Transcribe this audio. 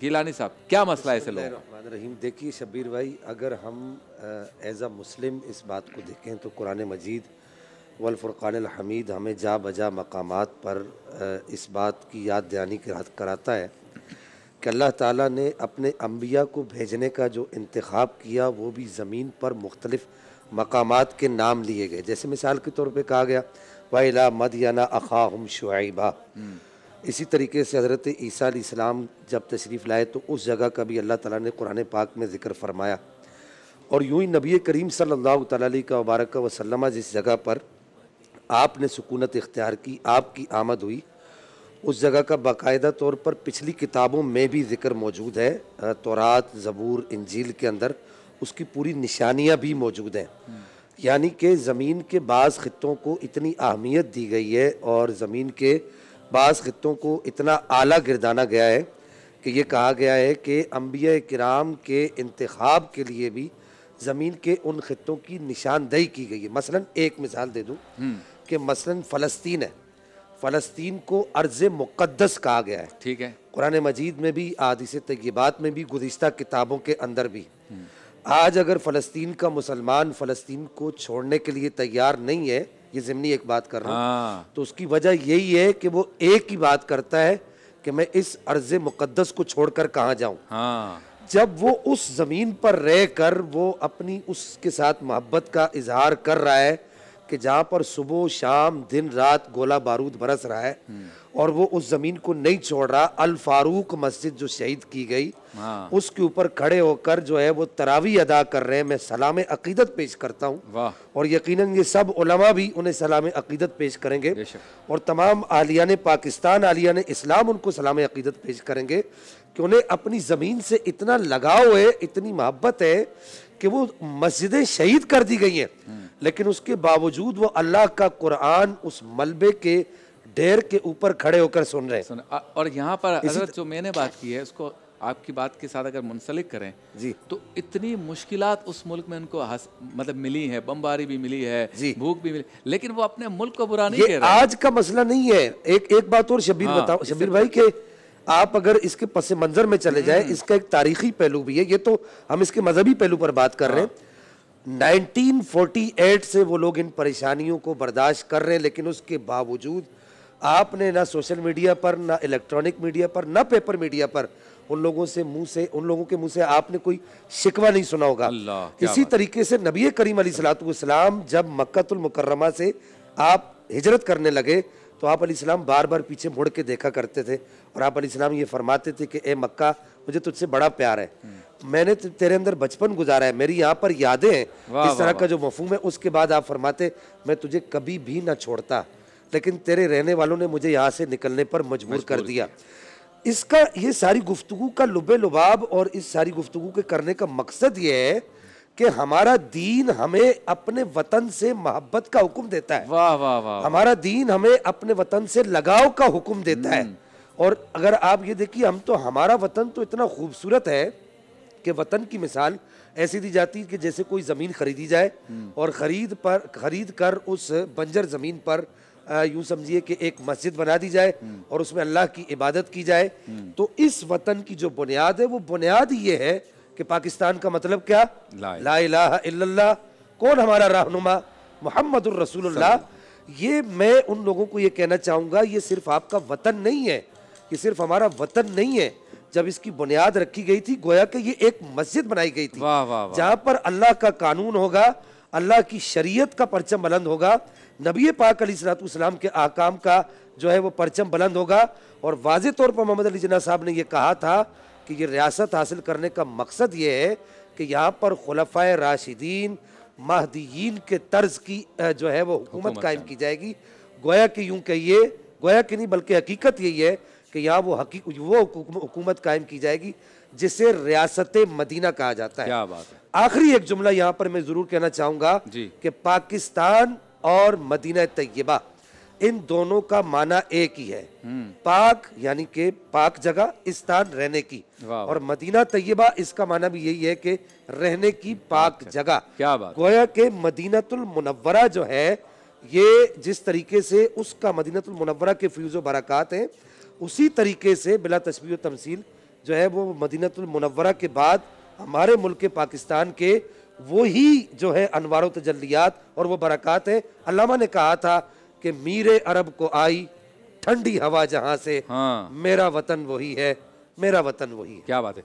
गिलानी साहब क्या मसला है ऐसे लोग रहीम देखिए शब्बीर भाई अगर हम एज अ मुस्लिम इस बात को देखें तो कुरान मजीद वलफ़ुरक़ान हमीद हमें जा बजा मकाम पर इस बात की याद दहानी कराता है कि अल्लाह ताला ने अपने अम्बिया को भेजने का जो इंतखब किया वो भी ज़मीन पर मुख्तलिफ़ मकाम के नाम लिए गए जैसे मिसाल के तौर पर कहा गया वाला मदयाना अखा हम शुआबा हम्म। इसी तरीके से हज़रत ईसा इस्लाम जब तशरीफ़ लाए तो उस जगह का भी अल्लाह ताला ने कुरान पाक में ज़िक्र फरमाया और यूं ही नबी करीम सल्लल्लाहु अलैहि का वबारक वसल्लम जिस जगह पर आपने सुकूनत इख्तियार की आपकी आमद हुई उस जगह का बाकायदा तौर पर पिछली किताबों में भी ज़िक्र मौजूद है तोरात ज़बूर इंजील के अंदर उसकी पूरी निशानियाँ भी मौजूद हैं यानी कि ज़मीन के, बाज़ ख़ों को इतनी अहमियत दी गई है और ज़मीन के बास ख़त्ों को इतना आला गिरदाना गया है कि ये कहा गया है कि अम्बिया कराम के इंतखब के लिए भी ज़मीन के उन ख़त्ों की निशानदही की गई है मसला एक मिसाल दे दूँ हम्म। कि मसला फ़लस्तीन है फ़लस्तीन को अर्ज़ मुक़दस कहा गया है ठीक है कुरान मजीद में भी आदिस तयबात में भी गुज्त किताबों के अंदर भी हम्म। आज अगर फ़लस्तीन का मुसलमान फ़लस्तीन को छोड़ने के लिए तैयार नहीं है ये ज़िमनी एक बात कर रहा हूँ हाँ। तो उसकी वजह यही है कि वो एक ही बात करता है कि मैं इस अर्ज मुकदस को छोड़कर कहा जाऊं हाँ। जब वो उस ज़मीन पर रह कर वो अपनी उसके साथ मोहब्बत का इजहार कर रहा है कि जहाँ पर सुबह शाम दिन रात गोला बारूद बरस रहा है हम्म। और वो उस ज़मीन को नहीं छोड़ रहा अल फारूक मस्जिद जो शहीद की गई हाँ। उसके ऊपर खड़े होकर जो है वो तरावी अदा कर रहे हैं मैं सलाम अकीदत पेश करता हूँ और यकीनन ये सब उलमा भी उन्हें सलाम अकीदत पेश करेंगे और तमाम आलिया ने पाकिस्तान आलिया ने इस्लाम उनको सलाम अकीदत पेश करेंगे कि उन्हें अपनी ज़मीन से इतना लगाव है इतनी मोहब्बत है कि वो मस्जिदें शहीद कर दी गई हैं लेकिन उसके बावजूद वो अल्लाह का कुरान उस मलबे के ढेर के ऊपर खड़े होकर सुन रहे हैं और यहाँ पर हजरत जो मैंने बात की है उसको आपकी बात के साथ अगर मुंसलिक करें जी तो इतनी मुश्किल उस मुल्क में उनको हस, मतलब मिली है बमबारी भी मिली है भूख भी मिली लेकिन वो अपने मुल्क को बुरा नहीं कह रहे आज का मसला नहीं है एक एक बात और शबीर हाँ, बताओ शबीर भाई के आप अगर इसके पस मंजर में चले जाए हम्म। इसका एक तारीखी पहलू भी है ये तो हम इसके मजहबी पहलू पर बात कर रहे हैं हाँ। 1948 से वो लोग इन परेशानियों को बर्दाश्त कर रहे हैं लेकिन उसके बावजूद आपने ना सोशल मीडिया पर ना इलेक्ट्रॉनिक मीडिया पर ना पेपर मीडिया पर उन लोगों से मुंह से उन लोगों के मुंह से आपने कोई शिकवा नहीं सुना होगा इसी तरीके से नबी करीम सलातम जब मक्तुल मुकर्रमा से आप हिजरत करने लगे तो आप आपलाम बार बार पीछे मुड़ के देखा करते थे और आप आपलाम ये फरमाते थे कि ए मक्का मुझे तुझसे बड़ा प्यार है हम्म। मैंने तेरे अंदर बचपन गुजारा है मेरी यहाँ पर यादें हैं इस तरह का जो मफहम है उसके बाद आप फरमाते मैं तुझे कभी भी ना छोड़ता लेकिन तेरे रहने वालों ने मुझे यहाँ से निकलने पर मजबूर कर दिया इसका ये सारी गुफ्तु का लुबे लुबाब और इस सारी गुफ्तु के करने का मकसद ये है कि हमारा दीन हमें अपने वतन से मोहब्बत का हुक्म देता है वाह वाह वाह हमारा दीन हमें अपने वतन से लगाव का हुक्म देता है हम्म। और अगर आप ये देखिए हम तो हमारा वतन तो इतना खूबसूरत है कि वतन की मिसाल ऐसी दी जाती है कि जैसे कोई ज़मीन खरीदी जाए हम्म। और ख़रीद पर खरीद कर उस बंजर ज़मीन पर यूँ समझिए कि एक मस्जिद बना दी जाए हम्म। और उसमें अल्लाह की इबादत की जाए तो इस वतन की जो बुनियाद है वो बुनियाद ये है कि पाकिस्तान का मतलब क्या ला इला कौन हमारा रहनुमा मोहम्मद रसूलुल्लाह ये मैं उन लोगों को ये कहना चाहूँगा ये सिर्फ आपका वतन नहीं है ये सिर्फ हमारा वतन नहीं है जब इसकी बुनियाद रखी गई थी गोया कि ये एक मस्जिद बनाई गई थी जहाँ पर अल्लाह का कानून होगा अल्लाह की शरीयत का परचम बुलंद होगा नबी पाक अली सलाम के आकाम का जो है वो परचम बुलंद होगा और वाज तौर पर मोहम्मद अली जना साहब ने यह कहा था कि ये रियासत हासिल करने का मकसद ये है कि यहाँ पर खलफा राशिदीन महदीन के तर्ज की जो है वो हुकूमत कायम की जाएगी गोया कि यूँ कहिए गोया कि नहीं बल्कि हकीकत यही है कि यहाँ वो हकी वो हुकूमत कायम की जाएगी जिसे रियासत मदीना कहा जाता है क्या बात है आखिरी एक जुमला यहाँ पर मैं ज़रूर कहना चाहूँगा कि पाकिस्तान और मदीना तय्यबा इन दोनों का माना एक ही है हम्म। पाक यानी के पाक जगह स्थान रहने की और मदीना तय्यबा इसका माना भी यही है कि रहने की पाक अच्छा, जगह क्या बात गोया के मदीनातुल मुनवरा जो है ये जिस तरीके से उसका मदीनातुल मुनवरा के फ्यूज़ बरक़ात है उसी तरीके से बिला तस्वीर तमसील जो है वो मदीनातुल मुनवरा के बाद हमारे मुल्क पाकिस्तान के वही जो है अनवार तजलियात और वो बरक़ात है अलामा ने कहा था कि मीरे अरब को आई ठंडी हवा जहां से हाँ। मेरा वतन वही है मेरा वतन वही है क्या बात है